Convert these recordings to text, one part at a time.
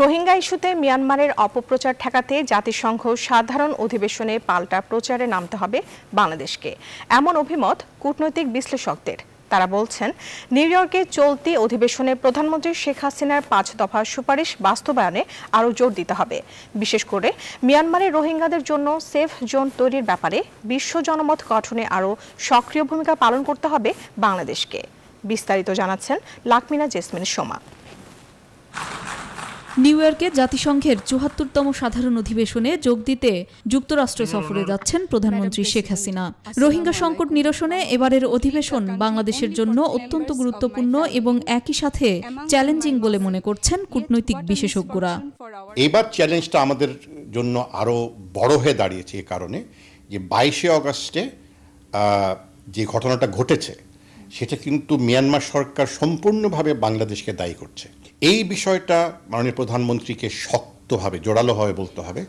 রোহিঙ্গা ইস্যুতে মিয়ানমারের অপপ্রচার ঠেকাতে জাতিসংঘ সাধারণ অধিবেশনে পাল্টা প্রচারে নামতে হবে বাংলাদেশকে এমন অভিমত কূটনৈতিক বিশ্লেষকদের তারা বলছেন নিউ ইয়র্কে চলতি অধিবেশনে প্রধানমন্ত্রী শেখ হাসিনার পাঁচ দফা সুপারিশ বাস্তবায়নে আরও জোর দিতে হবে বিশেষ করে মিয়ানমারে রোহিঙ্গাদের জন্য সেফ জোন তৈরির ব্যাপারে বিশ্ব জনমত গঠনে আরও সক্রিয় ভূমিকা পালন করতে হবে বাংলাদেশকে বিস্তারিত জানাচ্ছেন লাকমিনা জেসমিন সোমা নিউ ইয়র্কে জাতিসংঘের চুহাত্তরতম সাধারণ অধিবেশনে যোগ দিতে যুক্তরাষ্ট্র সফরে যাচ্ছেন প্রধানমন্ত্রী শেখ হাসিনা রোহিঙ্গা সংকট নিরসনে এবারের অধিবেশন বাংলাদেশের জন্য অত্যন্ত গুরুত্বপূর্ণ এবং একই সাথে চ্যালেঞ্জিং বলে মনে করছেন কূটনৈতিক বিশেষজ্ঞরা এবার চ্যালেঞ্জটা আমাদের জন্য আরও বড় হয়ে দাঁড়িয়েছে এ কারণে যে বাইশে অগাস্টে যে ঘটনাটা ঘটেছে সেটা কিন্তু মিয়ানমার সরকার সম্পূর্ণভাবে বাংলাদেশকে দায়ী করছে এই বিষয়টা মাননীয় প্রধানমন্ত্রীকে শক্তভাবে জোরালোভাবে বলতে হবে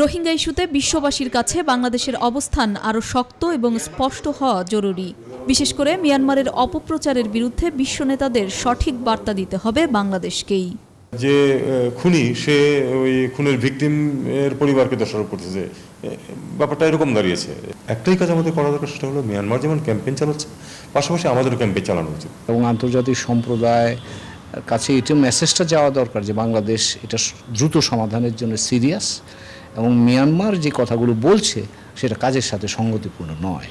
রোহিঙ্গা ইস্যুতে বিশ্ববাসীর কাছে বাংলাদেশের অবস্থান আরও শক্ত এবং স্পষ্ট হওয়া জরুরি বিশেষ করে মিয়ানমারের অপপ্রচারের বিরুদ্ধে বিশ্ব নেতাদের সঠিক বার্তা দিতে হবে বাংলাদেশকেই যে খুনি সে ওই খুনের এর পরিবারকে দোষারোপ করতেছে ব্যাপারটা এরকম দাঁড়িয়েছে একটাই কাজ আমাদের করা দরকার সেটা হলো মিয়ানমার যেমন ক্যাম্পেইন চালাচ্ছে পাশাপাশি আমাদেরও ক্যাম্পেইন চালানো উচিত এবং আন্তর্জাতিক সম্প্রদায় কাছে এটি মেসেজটা যাওয়া দরকার যে বাংলাদেশ এটা দ্রুত সমাধানের জন্য সিরিয়াস এবং মিয়ানমার যে কথাগুলো বলছে সেটা কাজের সাথে সঙ্গতিপূর্ণ নয়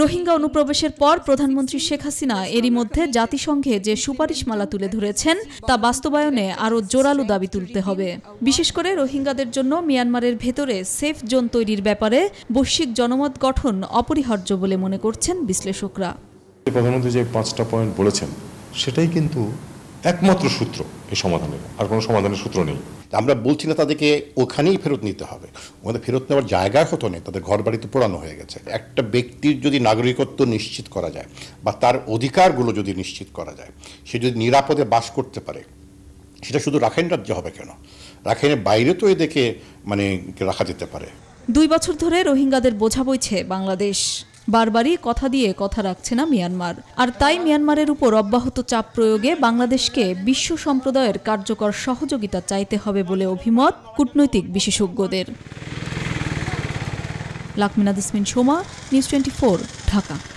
রোহিঙ্গা অনুপ্রবেশের পর প্রধানমন্ত্রী শেখ হাসিনা এরই মধ্যে জাতিসংঘে যে সুপারিশমালা তুলে ধরেছেন তা বাস্তবায়নে আরও জোরালো দাবি তুলতে হবে বিশেষ করে রোহিঙ্গাদের জন্য মিয়ানমারের ভেতরে সেফ জোন তৈরির ব্যাপারে বৈশ্বিক জনমত গঠন অপরিহার্য বলে মনে করছেন বিশ্লেষকরা প্রধানমন্ত্রী যে পাঁচটা পয়েন্ট বলেছেন সেটাই কিন্তু একমাত্র সূত্র এই সমাধানের আর কোনো সমাধানের সূত্র নেই আমরা বলছি না তাদেরকে ওখানেই ফেরত নিতে হবে ওদের ফেরত নেওয়ার জায়গা হতো না তাদের ঘর বাড়িতে পোড়ানো হয়ে গেছে একটা ব্যক্তির যদি নাগরিকত্ব নিশ্চিত করা যায় বা তার অধিকারগুলো যদি নিশ্চিত করা যায় সে যদি নিরাপদে বাস করতে পারে সেটা শুধু রাখাইন রাজ্যে হবে কেন রাখাইনের বাইরে তো এদেরকে মানে রাখা যেতে পারে দুই বছর ধরে রোহিঙ্গাদের বোঝা বইছে বাংলাদেশ বারবারই কথা দিয়ে কথা রাখছে না মিয়ানমার আর তাই মিয়ানমারের উপর অব্যাহত চাপ প্রয়োগে বাংলাদেশকে বিশ্ব সম্প্রদায়ের কার্যকর সহযোগিতা চাইতে হবে বলে অভিমত কূটনৈতিক বিশেষজ্ঞদের লাকমিনা দিসমিন সোমা নিউজ টোয়েন্টি ঢাকা